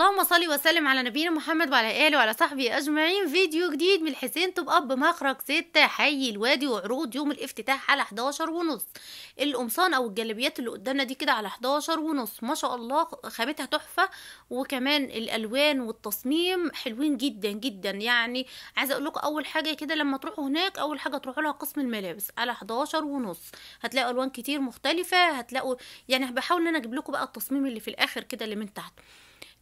اللهم صل وسلم على نبينا محمد وعلى اله وعلى صحبه اجمعين فيديو جديد من حسين طب اب مخرج ستة حي الوادي وعروض يوم الافتتاح على 11 ونص القمصان او الجلابيات اللي قدامنا دي كده على 11 ونص ما شاء الله خامتها تحفه وكمان الالوان والتصميم حلوين جدا جدا يعني عايزه اقول لكم اول حاجه كده لما تروحوا هناك اول حاجه تروحوا لها قسم الملابس على 11 ونص هتلاقوا الوان كتير مختلفه هتلاقوا يعني بحاول ان انا اجيب لكم بقى التصميم اللي في الاخر كده اللي من تحت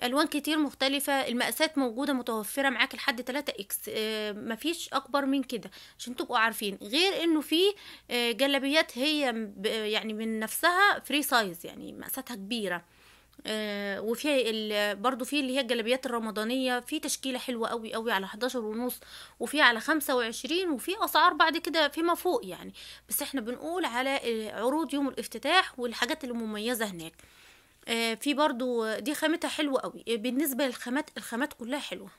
الوان كتير مختلفه المقاسات موجوده متوفره معاك لحد 3 اكس آه، مفيش اكبر من كده عشان تبقوا عارفين غير انه في آه، جلابيات هي يعني من نفسها فري سايز يعني مقاساتها كبيره آه، وفي برضو في اللي هي الجلابيات الرمضانية في تشكيلة حلوة قوي قوي على 11 ونص وفي على 25 وفي أسعار بعد كده فيما فوق يعني بس احنا بنقول على عروض يوم الافتتاح والحاجات المميزة هناك آه، في برضو دي خامتها حلوة قوي آه، بالنسبة للخامات الخامات كلها حلوة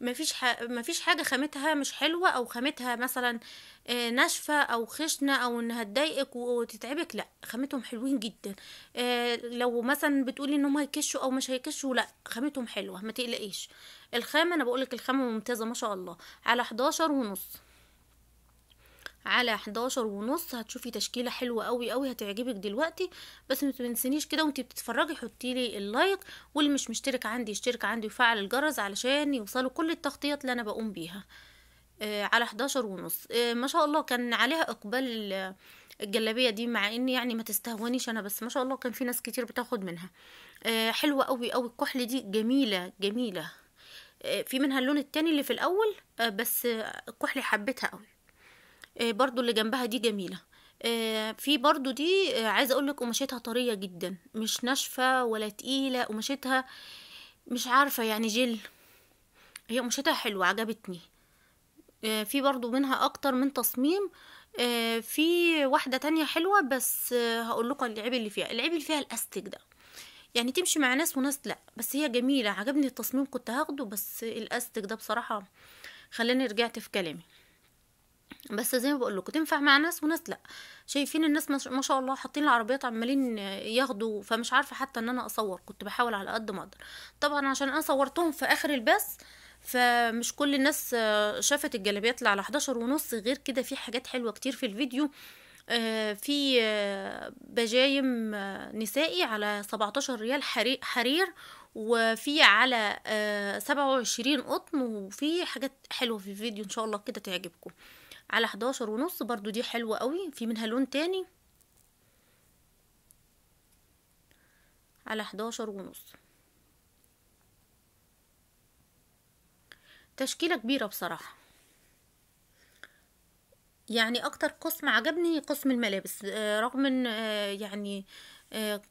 مفيش ح... مفيش حاجة خامتها مش حلوة أو خامتها مثلا آه، ناشفة أو خشنة أو إنها تضايقك وتتعبك لأ خامتهم حلوين جدا لو مثلا بتقولي إنهم هيكشوا أو مش هيكشوا لأ خامتهم حلوة ما تقلقيش الخامة أنا بقولك الخامة ممتازة ما شاء الله على حداشر ونص على 11 ونص هتشوفي تشكيله حلوه قوي قوي هتعجبك دلوقتي بس ما تنسينيش كده وانت بتتفرجي حطي لي اللايك واللي مش مشترك عندي يشترك عندي ويفعل الجرس علشان يوصلوا كل التغطيات اللي انا بقوم بيها آه على 11 ونص آه ما شاء الله كان عليها اقبال الجلابيه دي مع ان يعني ما تستهونيش انا بس ما شاء الله كان في ناس كتير بتاخد منها آه حلوه قوي قوي الكحل دي جميله جميله آه، في منها اللون التاني اللي في الاول آه، بس الكحلي حبيتها قوي آه، برضو اللي جنبها دي جميلة آه، في برضو دي آه، عايزة اقولك قماشتها طرية جدا مش ناشفة ولا تقيلة قماشتها مش عارفة يعني جل هي قماشتها حلوة عجبتني في برضو منها اكتر من تصميم في واحدة تانية حلوة بس هقول لكم العيب اللي فيها العيب اللي فيها الاستك ده يعني تمشي مع ناس وناس لا بس هي جميلة عجبني التصميم كنت هاخده بس الاستك ده بصراحة خلاني رجعت في كلامي بس زي ما بقول لكم تنفع مع ناس وناس لا شايفين الناس ما شاء الله حاطين العربيات عمالين ياخدوا فمش عارفه حتى ان انا اصور كنت بحاول على قد ما اقدر طبعا عشان انا صورتهم في اخر البث فمش كل الناس شافت الجلابيات اللي على 11 ونص غير كده في حاجات حلوه كتير في الفيديو آه، في آه، بجايم آه، نسائي على 17 ريال حرير وفي على 27 قطن وفي حاجات حلوه في الفيديو ان شاء الله كده تعجبكم على 11 ونص برضو دي حلوة قوي في منها لون تاني على 11 ونص تشكيلة كبيرة بصراحة يعني اكتر قسم عجبني قسم الملابس آه، رغم ان آه، يعني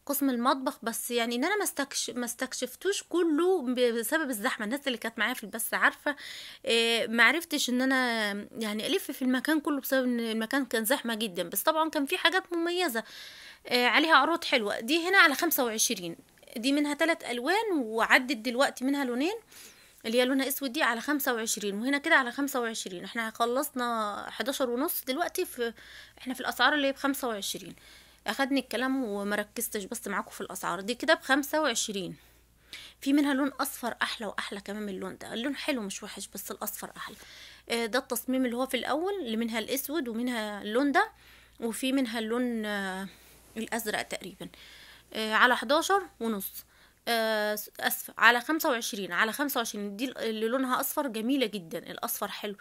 قسم المطبخ بس يعني ان انا ما ما استكشفتوش كله بسبب الزحمه الناس اللي كانت معايا في البث عارفه آه، ما عرفتش ان انا يعني الف في المكان كله بسبب ان المكان كان زحمه جدا بس طبعا كان في حاجات مميزه آه، عليها عروض حلوه دي هنا على خمسة وعشرين دي منها ثلاث الوان وعدت دلوقتي منها لونين اللي هي لونها اسود دي على خمسة وعشرين وهنا كده على خمسة وعشرين احنا خلصنا حداشر ونص دلوقتي في احنا في الاسعار اللي هي بخمسة وعشرين اخدني الكلام ومركزتش بس معاكم في الاسعار دي كده بخمسة وعشرين في منها لون اصفر احلى واحلى كمان من اللون ده اللون حلو مش وحش بس الاصفر احلى آه، ده التصميم اللي هو في الاول اللي منها الاسود ومنها اللون ده وفي منها اللون آه، الازرق تقريبا آه، على حداشر ونص اسف على خمسة وعشرين على خمسة وعشرين دي اللي لونها اصفر جميله جدا الاصفر حلو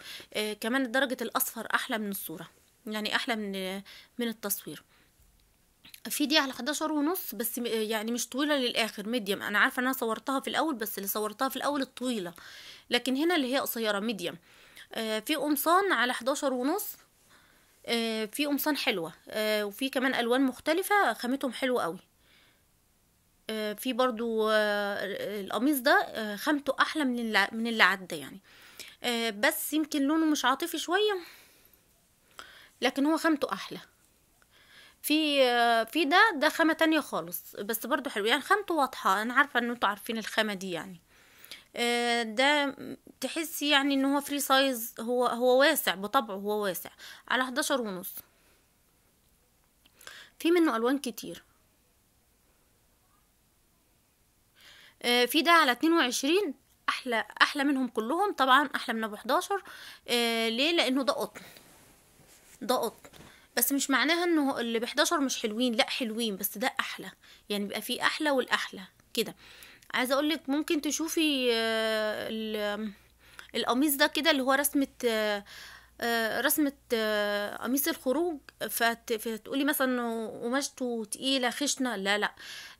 كمان درجه الاصفر احلى من الصوره يعني احلى من من التصوير في دي على 11 ونص بس يعني مش طويلة للآخر ميديم أنا عارفة أنا صورتها في الأول بس اللي صورتها في الأول الطويلة لكن هنا اللي هي قصيرة ميديم آه في قمصان على 11 ونص آه في قمصان حلوة آه وفي كمان ألوان مختلفة خامتهم حلوة قوي آه، في برضو آه، القميص ده آه، خامته أحلى من اللي, من اللي عدى يعني بس يمكن لونه مش عاطفي شوية لكن هو خامته أحلى في في ده ده خامة تانية خالص بس برضو حلو يعني خامته واضحة انا عارفة ان انتوا عارفين الخامة دي يعني آه، ده تحسي يعني ان هو فري سايز هو هو واسع بطبعه هو واسع على 11 ونص في منه الوان كتير آه، في ده على 22 احلى احلى منهم كلهم طبعا احلى من ابو 11 آه، ليه لانه ده قطن ده قطن بس مش معناها انه اللي ب 11 مش حلوين لا حلوين بس ده احلى يعني بيبقى في احلى والاحلى كده عايزه اقول لك ممكن تشوفي آه، القميص ده كده اللي هو رسمه آه، آه، رسمة قميص الخروج فتقولي مثلا قماشته تقيلة خشنة لا لا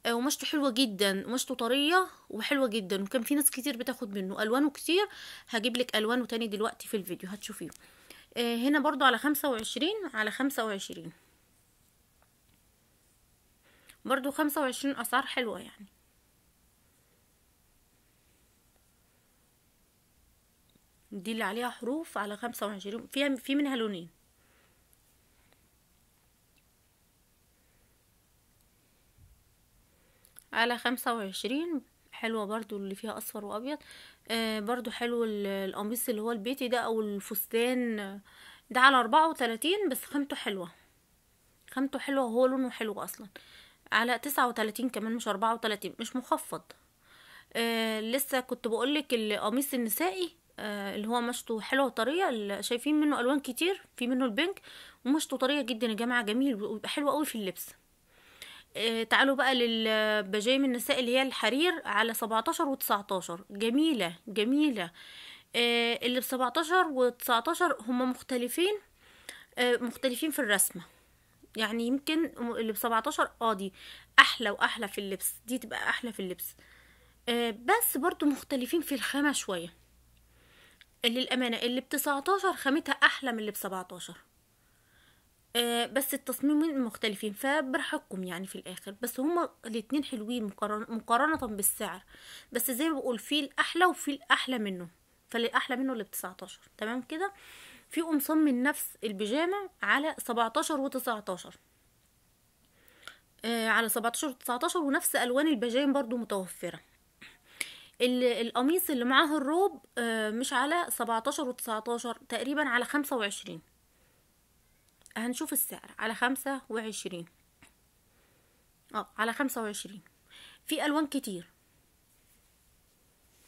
قماشته حلوة جدا قماشته طرية وحلوة جدا وكان في ناس كتير بتاخد منه ألوانه كتير هجيب لك ألوانه تاني دلوقتي في الفيديو هتشوفيه آه، هنا برضو على خمسة وعشرين على خمسة وعشرين برضو خمسة وعشرين أسعار حلوة يعني دي اللي عليها حروف على خمسة وعشرين فيها في منها لونين على خمسة وعشرين حلوة برضو اللي فيها اصفر وابيض آه، برضو حلو القميص اللي هو البيتي ده او الفستان ده على اربعة وتلاتين بس خامته حلوة خامته حلوة وهو لونه حلو اصلا على تسعة وتلاتين كمان مش اربعة وتلاتين مش مخفض آه، لسه كنت بقولك القميص النسائي آه، اللي هو مشطه حلوه طرية شايفين منه الوان كتير في منه البنك ومشطه طريه جدا يا جماعه جميل وحلو قوي في اللبس آه، تعالوا بقى للبجايم النساء اللي هي الحرير على 17 و 19 جميله جميله آه، اللي ب 17 و 19 هما مختلفين آه، مختلفين في الرسمه يعني يمكن اللي ب 17 اه دي احلى واحلى في اللبس دي تبقى احلى في اللبس بس برضو مختلفين في الخامه شويه اللي الامانه اللي ب 19 خامتها احلى من اللي ب 17 آه، بس التصميمين مختلفين فبرحكم يعني في الاخر بس هما الاتنين حلوين مقارنة بالسعر بس زي ما بقول في الاحلى وفي الاحلى منه فالاحلى منه اللي بتسعتاشر تمام كده في قمصان من نفس البيجامه على سبعتاشر وتسعتاشر آه، على سبعتاشر وتسعتاشر ونفس الوان البيجام برضو متوفره القميص اللي معاه الروب آه، مش على سبعتاشر وتسعتاشر تقريبا على خمسة وعشرين هنشوف السعر على خمسة وعشرين اه على خمسة وعشرين في الوان كتير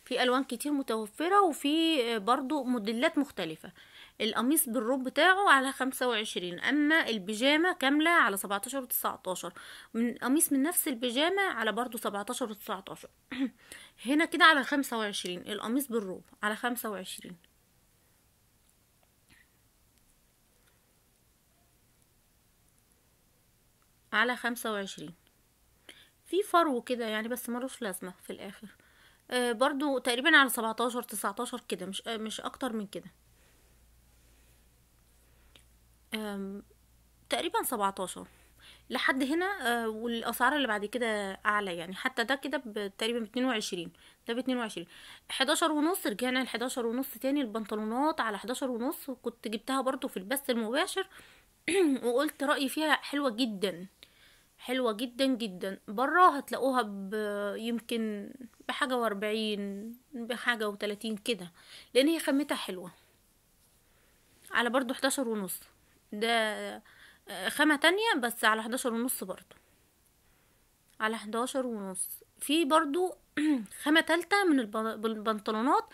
في الوان كتير متوفرة وفي آه، برضو موديلات مختلفة القميص بالروب بتاعه على خمسة وعشرين اما البيجامة كاملة على سبعتاشر وتسعتاشر من قميص من نفس البيجامة على برضو سبعتاشر وتسعتاشر هنا كده على خمسة وعشرين القميص بالروب على خمسة وعشرين على خمسة وعشرين في فرو كده يعني بس ملوش لازمة في الآخر آه برضو تقريبا على سبعتاشر تسعتاشر كده مش آه مش أكتر من كده تقريبا سبعتاشر لحد هنا آه، والاسعار اللي بعد كده اعلى يعني حتى ده كده تقريبا ب 22 ده ب 22 11 ونص رجعنا ل 11 ونص تاني البنطلونات على 11 ونص وكنت جبتها برضو في البث المباشر وقلت رايي فيها حلوه جدا حلوة جدا جدا برا هتلاقوها يمكن بحاجة واربعين بحاجة وتلاتين كده لان هي خامتها حلوة على برضو حداشر ونص ده آه، خامة تانية بس على حداشر ونص برضو على حداشر ونص في برضو خامة تالتة من البنطلونات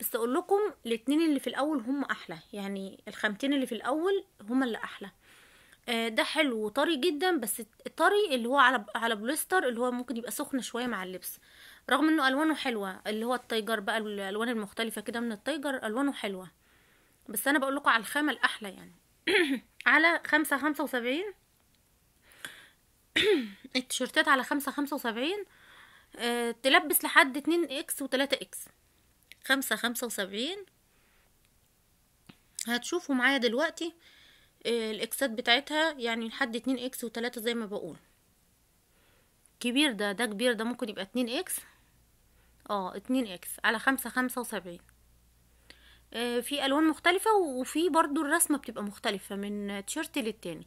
بس اقول لكم الاتنين اللي في الاول هم احلى يعني الخامتين اللي في الاول هما اللي احلى آه، ده حلو وطري جدا بس الطري اللي هو على على بوليستر اللي هو ممكن يبقى سخن شويه مع اللبس رغم انه الوانه حلوه اللي هو التايجر بقى الالوان المختلفه كده من التايجر الوانه حلوه بس انا بقول لكم على الخامه الاحلى يعني على خمسة خمسة وسبعين التيشيرتات على خمسة خمسة وسبعين آه، تلبس لحد اتنين اكس وتلاتة اكس خمسة خمسة وسبعين هتشوفوا معايا دلوقتي الاكسات بتاعتها يعني لحد اتنين اكس وتلاتة زي ما بقول كبير ده ده كبير ده ممكن يبقى اتنين اكس اه اتنين اكس على خمسة خمسة وسبعين آه، في الوان مختلفة وفي برضو الرسمة بتبقى مختلفة من تشيرت للتاني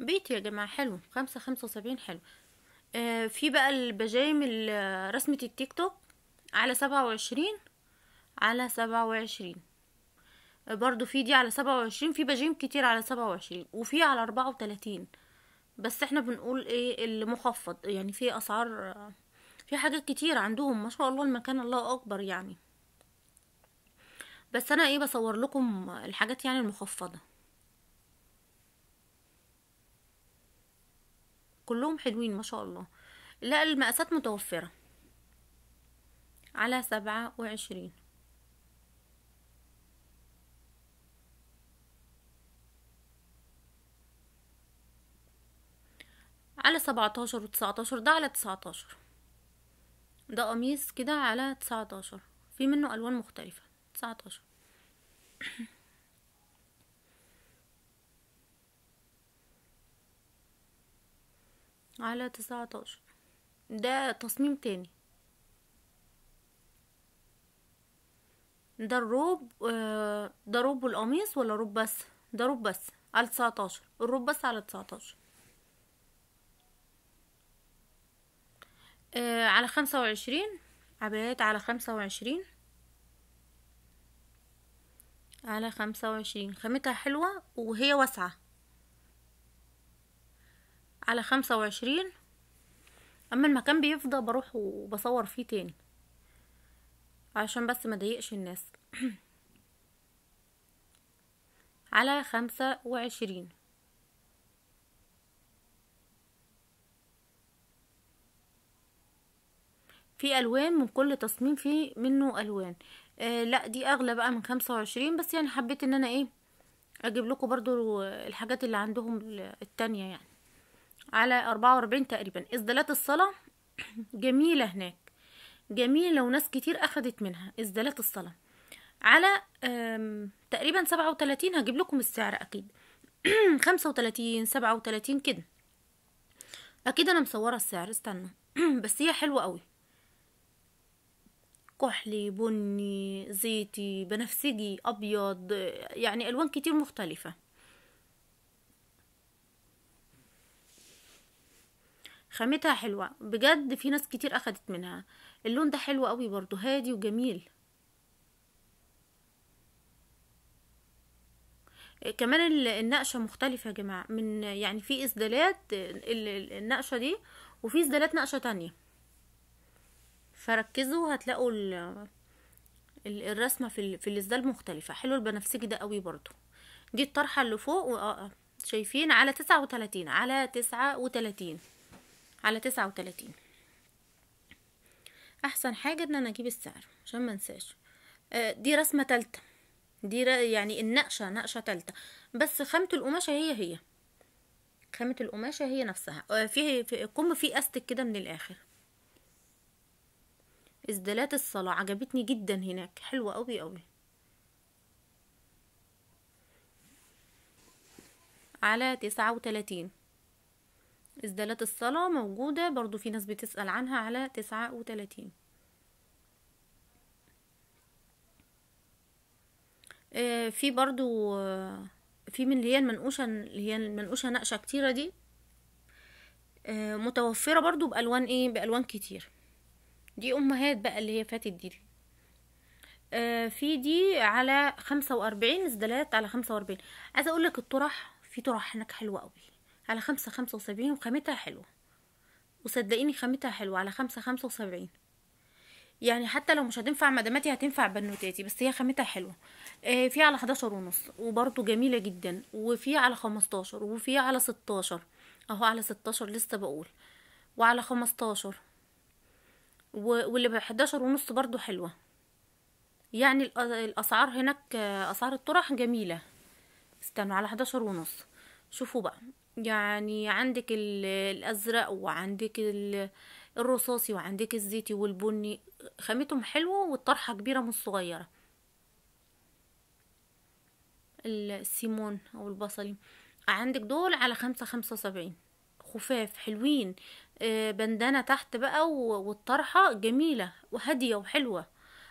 بيت يا جماعة حلو خمسة خمسة وسبعين حلو آه في بقى البجايم رسمة التيك توك على سبعة وعشرين على سبعة وعشرين برضو في دي على سبعة وعشرين في بجيم كتير على سبعة وعشرين وفي على أربعة وتلاتين بس احنا بنقول ايه المخفض يعني في اسعار في حاجات كتير عندهم ما شاء الله المكان الله اكبر يعني بس انا ايه بصور لكم الحاجات يعني المخفضه كلهم حلوين ما شاء الله لا المقاسات متوفره على سبعة وعشرين على سبعتاشر وتسعتاشر ده على تسعتاشر ده قميص كده على تسعتاشر في منه ألوان مختلفة تسعتاشر على تسعتاشر ده تصميم تاني ده الروب آه، ده روب القميص ولا روب بس ده روب بس على تسعتاشر الروب بس على تسعتاشر آه، على خمسة وعشرين عبايات على خمسة وعشرين على خمسة وعشرين خامتها حلوة وهي واسعة على خمسة وعشرين اما المكان بيفضى بروح وبصور فيه تاني عشان بس ما ضايقش الناس على خمسة وعشرين في الوان من كل تصميم في منه الوان آه لا دي اغلى بقى من خمسة وعشرين بس يعني حبيت ان انا ايه اجيب لكم برضو الحاجات اللي عندهم التانية يعني على اربعة واربعين تقريبا ازدالات الصلاة جميلة هناك جميلة وناس كتير اخدت منها ازدالات الصلاة على تقريبا سبعة وتلاتين هجيب لكم السعر اكيد خمسة وتلاتين سبعة وتلاتين كده اكيد انا مصورة السعر استنى بس هي حلوة قوي كحلي بني زيتي بنفسجي أبيض يعني ألوان كتير مختلفة خامتها حلوة بجد في ناس كتير أخدت منها اللون ده حلو قوي برضو هادي وجميل كمان النقشة مختلفة يا جماعة من يعني في إسدالات النقشة دي وفي إسدالات نقشة تانية فركزوا هتلاقوا ال الرسمه في في الاسدال مختلفه حلو البنفسجي ده قوي برضو دي الطرحه اللي فوق آه، آه، شايفين على تسعة وتلاتين على تسعة وتلاتين على تسعة وتلاتين احسن حاجه ان انا اجيب السعر عشان ما انساش آه، دي رسمه تالتة دي يعني النقشه نقشه تالتة بس خامه القماشه هي هي خامه القماشه هي نفسها في الكم في استك كده من الاخر اسدالات الصلاة عجبتني جدا هناك حلوة قوي قوي على تسعة وتلاتين اسدالات الصلاة موجودة برضو في ناس بتسأل عنها على تسعة وتلاتين آه، في برضو آه، في من اللي هي المنقوشة اللي هي المنقوشة نقشة كتيرة دي آه، متوفرة برضو بألوان ايه بألوان كتير دي امهات بقى اللي هي فاتت دي آه، في دي على خمسة واربعين ازدالات على خمسة واربعين عايزه اقول لك الطرح في طرح هناك حلوه قوي على خمسة خمسة وسبعين وخامتها حلوه وصدقيني خامتها حلوه على خمسة خمسة وسبعين يعني حتى لو مش هتنفع مداماتي هتنفع بنوتاتي بس هي خامتها حلوه آه، في على حداشر ونص وبرده جميله جدا وفي على خمستاشر وفي على ستاشر اهو على ستاشر لسه بقول وعلى خمستاشر واللي ب 11 ونص برضو حلوه يعني الاسعار هناك اسعار الطرح جميله استنوا على 11 ونص شوفوا بقى يعني عندك الازرق وعندك الرصاصي وعندك الزيتي والبني خامتهم حلوه والطرحه كبيره مش صغيره السيمون او البصلي عندك دول على خمسة خمسة وسبعين خفاف حلوين آه، بندانة تحت بقى والطرحة جميلة وهادية وحلوة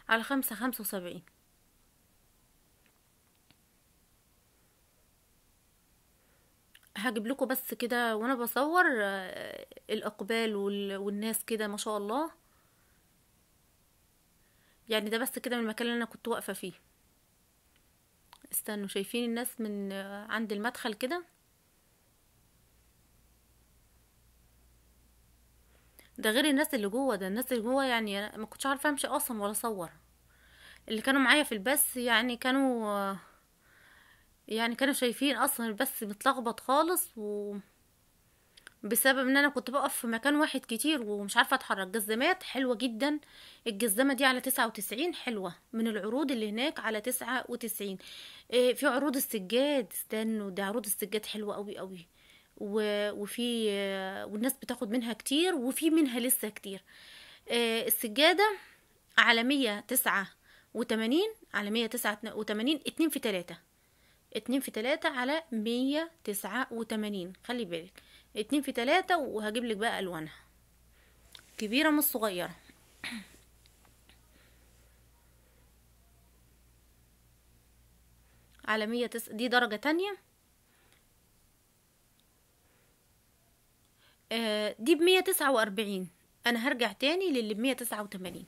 على خمسة خمسة وسبعين هجيب لكم بس كده وانا بصور آه، الاقبال والناس كده ما شاء الله يعني ده بس كده من المكان اللي انا كنت واقفه فيه استنوا شايفين الناس من آه، عند المدخل كده ده غير الناس اللي جوه ده الناس اللي جوه يعني ما كنتش عارفه امشي اصلا ولا اصور اللي كانوا معايا في البث يعني كانوا يعني كانوا شايفين اصلا البث متلخبط خالص و بسبب ان انا كنت بقف في مكان واحد كتير ومش عارفه اتحرك جزامات حلوه جدا الجزامه دي على تسعة وتسعين حلوه من العروض اللي هناك على تسعة وتسعين إيه، في عروض السجاد استنوا ده عروض السجاد حلوه قوي قوي وفي والناس بتاخد منها كتير وفي منها لسه كتير آه، السجادة على مية تسعة وتمانين على مية تسعة وتمانين اتنين في تلاتة اتنين في تلاتة على مية تسعة وتمانين خلي بالك اتنين في تلاتة وهجيب لك بقى ألوانها كبيرة مش صغيرة على مية تسعة دي درجة تانية آه، دي بمية تسعة وأربعين أنا هرجع تاني للي بمية تسعة وتمانين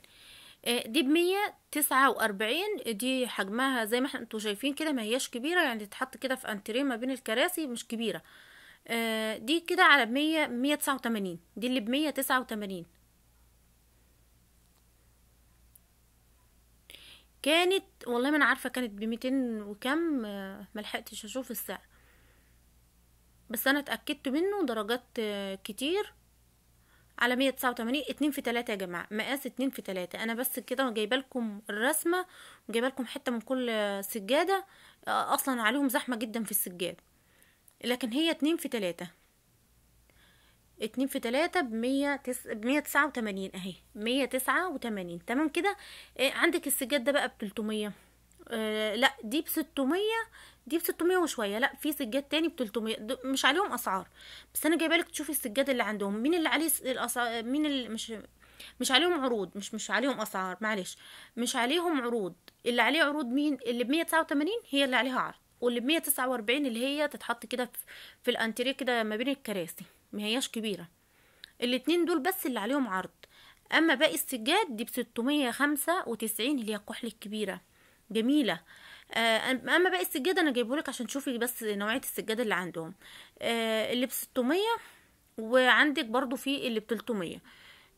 آه، دي بمية تسعة وأربعين دي حجمها زي ما انتم شايفين كده ما هياش كبيرة يعني تتحط كده في انتريه ما بين الكراسي مش كبيرة آه، دي كده على 100 مية تسعة وتمانين دي اللي بمية تسعة وتمانين كانت والله ما انا عارفه كانت بميتين وكم ملحقتش اشوف السعر بس انا اتاكدت منه درجات كتير على 189 2 في 3 يا جماعه مقاس 2 في 3 انا بس كده جايبه لكم الرسمه جايبه لكم حته من كل سجاده اصلا عليهم زحمه جدا في السجاد لكن هي 2 في 3 2 في 3 ب 189 اهي 189 تمام كده إيه، عندك السجاد ده بقى بتلتمية آه لا دي ب 600 دي ب 600 وشويه لا في سجاد تاني ب 300 مش عليهم اسعار بس انا جايبه لك تشوفي السجاد اللي عندهم مين اللي عليه الأسعار مين اللي مش مش عليهم عروض مش مش عليهم اسعار معلش مش عليهم عروض اللي عليه عروض مين اللي ب 189 هي اللي عليها عرض واللي ب 149 اللي هي تتحط كده في, في الانتريه كده ما بين الكراسي ما هياش كبيره الاتنين دول بس اللي عليهم عرض اما باقي السجاد دي ب 695 اللي هي الكحل الكبيره جميله آه، اما باقي السجاده انا جايبهولك عشان تشوفي بس نوعيه السجاده اللي عندهم آه، اللي ب 600 وعندك برضو في اللي ب 300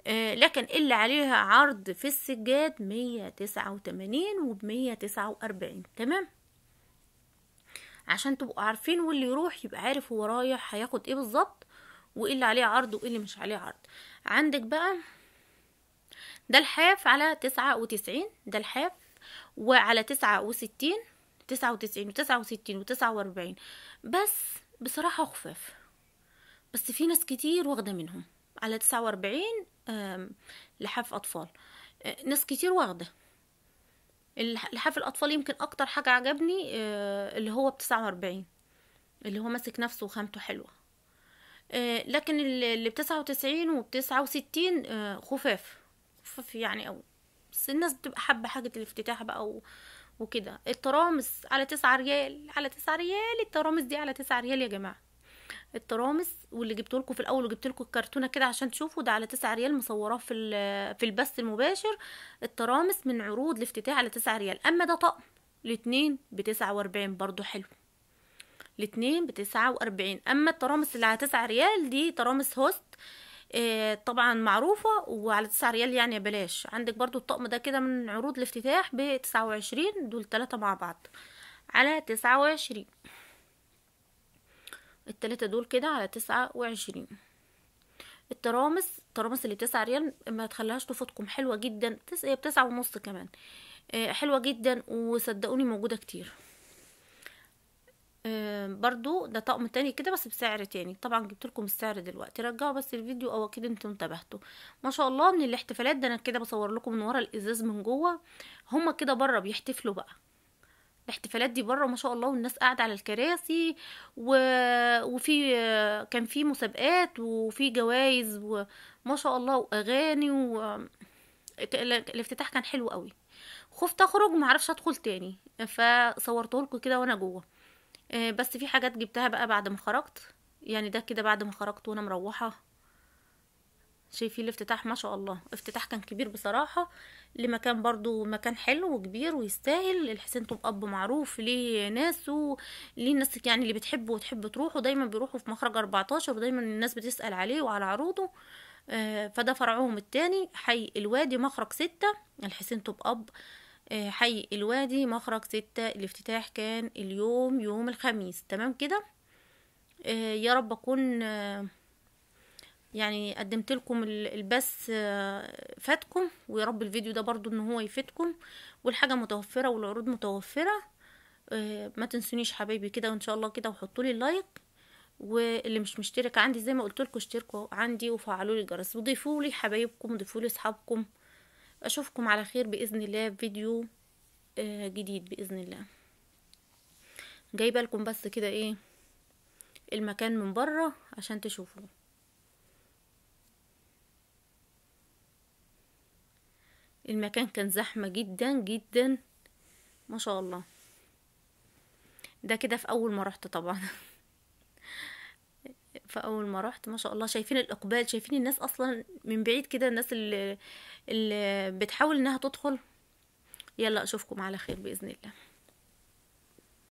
آه، لكن اللي عليها عرض في السجاد 189 وب 149 تمام عشان تبقوا عارفين واللي يروح يبقى عارف هو رايح هياخد ايه بالظبط وايه اللي عليه عرض وايه اللي مش عليه عرض عندك بقى ده الحاف على تسعة وتسعين ده الحاف وعلى تسعة وستين تسعة وتسعين وتسعة وستين وتسعة واربعين بس بصراحة خفاف بس في ناس كتير واخدة منهم على تسعة واربعين لحاف أطفال آه، ناس كتير واخدة لحاف الأطفال يمكن أكتر حاجة عجبني آه، اللي هو بتسعة واربعين اللي هو ماسك نفسه وخامته حلوة آه، لكن اللي بتسعة وتسعين وبتسعة وستين خفاف خفاف يعني أوي بس الناس بتبقى حابة حاجة الافتتاح بقى و... وكده الترامس على تسعة ريال على تسعة ريال الترامس دي على تسعة ريال يا جماعة الترامس واللي لكم في الاول وجبتلكوا الكرتونه كده عشان تشوفوا ده على تسعة ريال مصوراه في في البث المباشر الترامس من عروض الافتتاح على تسعة ريال اما ده طقم الاتنين بتسعة واربعين برضو حلو الاتنين بتسعة واربعين اما الترامس اللي على تسعة ريال دي ترامس هوست آه، طبعا معروفة وعلى تسعة ريال يعني بلاش عندك برضو الطقم ده كده من عروض الافتتاح بتسعة وعشرين دول تلاتة مع بعض على تسعة وعشرين التلاتة دول كده على تسعة وعشرين الترامس الترامس اللي بتسعة ريال ما تخليهاش تفوتكم حلوة جدا هي بتسعة ونص كمان آه، حلوة جدا وصدقوني موجودة كتير برضو ده طقم تاني كده بس بسعر تاني طبعا جبت لكم السعر دلوقتي رجعوا بس الفيديو او اكيد انتم انتبهتوا ما شاء الله من الاحتفالات ده انا كده بصور لكم من ورا الازاز من جوه هما كده بره بيحتفلوا بقى الاحتفالات دي بره ما شاء الله والناس قاعده على الكراسي و... وفي كان في مسابقات وفي جوائز وما شاء الله واغاني و... الافتتاح كان حلو قوي خفت اخرج ما اعرفش ادخل تاني فصورته لكم كده وانا جوه آه، بس في حاجات جبتها بقى بعد ما خرجت يعني ده كده بعد ما خرجت وانا مروحه شايفين الافتتاح ما شاء الله افتتاح كان كبير بصراحة لمكان برضو مكان حلو وكبير ويستاهل الحسين طب أب معروف ليه ناسه ليه الناس يعني اللي بتحبه وتحب تروحه دايما بيروحوا في مخرج 14 ودايما الناس بتسأل عليه وعلى عروضه آه فده فرعهم التاني حي الوادي مخرج ستة الحسين طب أب آه، حي الوادي مخرج ستة الافتتاح كان اليوم يوم الخميس تمام كده آه، يا رب اكون آه، يعني قدمت لكم البث فاتكم ويا رب الفيديو ده برضو ان هو يفيدكم والحاجه متوفره والعروض متوفره ما تنسونيش حبايبي كده وان شاء الله كده وحطوا لي اللايك واللي مش مشترك عندي زي ما قلت لكم اشتركوا عندي وفعلوا لي الجرس وضيفوا لي حبايبكم وضيفوا لي اصحابكم أشوفكم على خير بإذن الله فيديو آه، جديد بإذن الله جايبه لكم بس كده ايه المكان من بره عشان تشوفوه المكان كان زحمه جدا جدا ما شاء الله ده كده في اول ما رحت طبعا فاول ما رحت ما شاء الله شايفين الاقبال شايفين الناس اصلا من بعيد كده الناس اللي, اللي بتحاول انها تدخل يلا اشوفكم على خير باذن الله